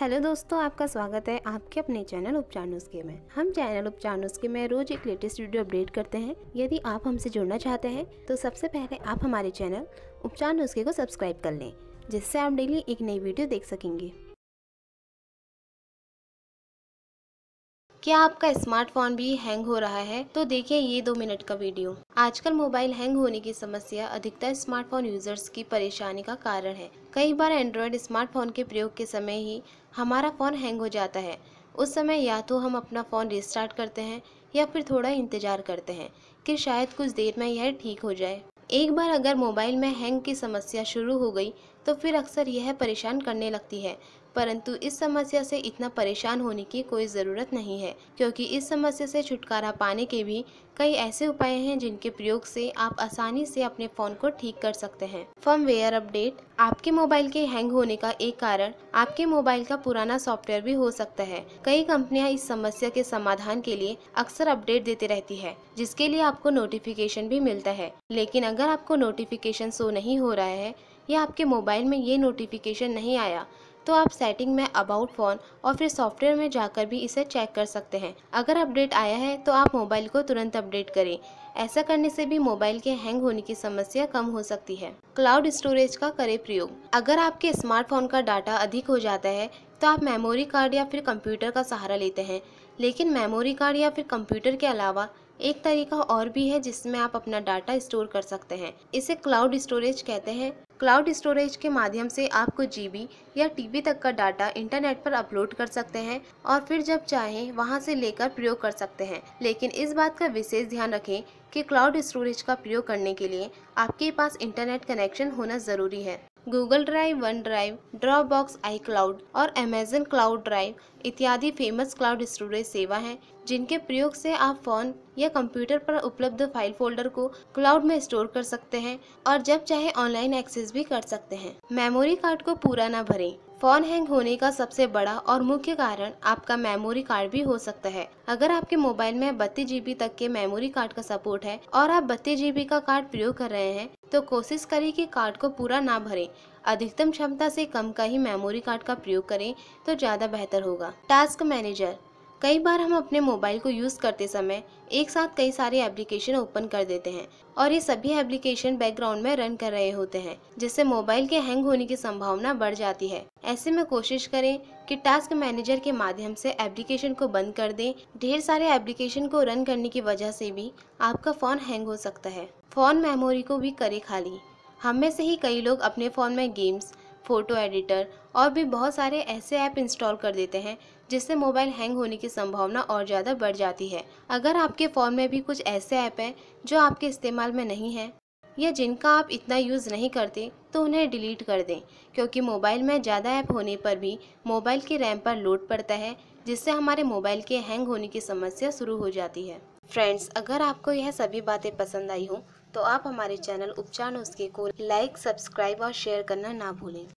hello दोस्तों आपका स्वागत है आपके अपने चैनल उपचार नुस्खे में हम चैनल उपचार नुस्खे में रोज एक लेटेस्ट वीडियो अपडेट करते हैं यदि आप हमसे जुड़ना चाहते हैं तो सबसे पहले आप हमारे चैनल उपचार नुस्खे को सब्सक्राइब कर लें जिससे आप डेली एक नई वीडियो देख सकेंगे क्या आपका स्मार्टफोन भी हैंग हो रहा है तो देखिए ये दो मिनट का वीडियो आजकल मोबाइल हैंग होने की समस्या अधिकतर स्मार्टफोन यूजर्स की परेशानी का कारण है कई बार एंड्रॉयड स्मार्टफोन के प्रयोग के समय ही हमारा फ़ोन हैंग हो जाता है उस समय या तो हम अपना फ़ोन रिस्टार्ट करते हैं या फिर थोड़ा इंतज़ार करते हैं कि शायद कुछ देर में यह ठीक हो जाए एक बार अगर मोबाइल में हैंग की समस्या शुरू हो गई तो फिर अक्सर यह परेशान करने लगती है परंतु इस समस्या से इतना परेशान होने की कोई ज़रूरत नहीं है क्योंकि इस समस्या से छुटकारा पाने के भी कई ऐसे उपाय हैं जिनके प्रयोग से आप आसानी से अपने फ़ोन को ठीक कर सकते हैं फर्मवेयर अपडेट आपके मोबाइल के हैंग होने का एक कारण आपके मोबाइल का पुराना सॉफ्टवेयर भी हो सकता है कई कंपनियां इस समस्या के समाधान के लिए अक्सर अपडेट देते रहती है जिसके लिए आपको नोटिफिकेशन भी मिलता है लेकिन अगर आपको नोटिफिकेशन शो नहीं हो रहा है या आपके मोबाइल में ये नोटिफिकेशन नहीं आया तो आप सेटिंग में अबाउट फ़ोन और फिर सॉफ्टवेयर में जाकर भी इसे चेक कर सकते हैं अगर अपडेट आया है तो आप मोबाइल को तुरंत अपडेट करें ऐसा करने से भी मोबाइल के हैंग होने की समस्या कम हो सकती है क्लाउड स्टोरेज का करें प्रयोग अगर आपके स्मार्टफोन का डाटा अधिक हो जाता है तो आप मेमोरी कार्ड या फिर कंप्यूटर का सहारा लेते हैं लेकिन मेमोरी कार्ड या फिर कंप्यूटर के अलावा एक तरीका और भी है जिसमें आप अपना डाटा स्टोर कर सकते हैं इसे क्लाउड स्टोरेज कहते हैं क्लाउड स्टोरेज के माध्यम से आपको जीबी या टीबी तक का डाटा इंटरनेट पर अपलोड कर सकते हैं और फिर जब चाहें वहां से लेकर प्रयोग कर सकते हैं लेकिन इस बात का विशेष ध्यान रखें कि क्लाउड स्टोरेज का प्रयोग करने के लिए आपके पास इंटरनेट कनेक्शन होना ज़रूरी है Google Drive OneDrive Dropbox iCloud और अमेजन क्लाउड ड्राइव इत्यादि फेमस क्लाउड स्टोरेज सेवा हैं जिनके प्रयोग से आप फोन या कंप्यूटर पर उपलब्ध फाइल फोल्डर को क्लाउड में स्टोर कर सकते हैं और जब चाहे ऑनलाइन एक्सेस भी कर सकते हैं मेमोरी कार्ड को पूरा ना भरें फ़ोन हैंग होने का सबसे बड़ा और मुख्य कारण आपका मेमोरी कार्ड भी हो सकता है अगर आपके मोबाइल में बत्तीस जीबी तक के मेमोरी कार्ड का सपोर्ट है और आप बत्तीस जीबी का कार्ड प्रयोग कर रहे हैं तो कोशिश करें कि कार्ड को पूरा ना भरें अधिकतम क्षमता से कम का ही मेमोरी कार्ड का प्रयोग करें तो ज़्यादा बेहतर होगा टास्क मैनेजर कई बार हम अपने मोबाइल को यूज़ करते समय एक साथ कई सारे एप्लीकेशन ओपन कर देते हैं और ये सभी एप्लीकेशन बैकग्राउंड में रन कर रहे होते हैं जिससे मोबाइल के हैंग होने की संभावना बढ़ जाती है ऐसे में कोशिश करें कि टास्क मैनेजर के माध्यम से एप्लीकेशन को बंद कर दें ढेर सारे एप्लीकेशन को रन करने की वजह से भी आपका फ़ोन हैंग हो सकता है फ़ोन मेमोरी को भी करे खाली हम में से ही कई लोग अपने फ़ोन में गेम्स फ़ोटो एडिटर और भी बहुत सारे ऐसे ऐप इंस्टॉल कर देते हैं जिससे मोबाइल हैंग होने की संभावना और ज़्यादा बढ़ जाती है अगर आपके फ़ोन में भी कुछ ऐसे ऐप हैं जो आपके इस्तेमाल में नहीं हैं या जिनका आप इतना यूज़ नहीं करते तो उन्हें डिलीट कर दें क्योंकि मोबाइल में ज़्यादा ऐप होने पर भी मोबाइल के रैम पर लोड पड़ता है जिससे हमारे मोबाइल के हैंग होने की समस्या शुरू हो जाती है फ्रेंड्स अगर आपको यह सभी बातें पसंद आई हों तो आप हमारे चैनल उपचार उसके को लाइक सब्सक्राइब और शेयर करना ना भूलें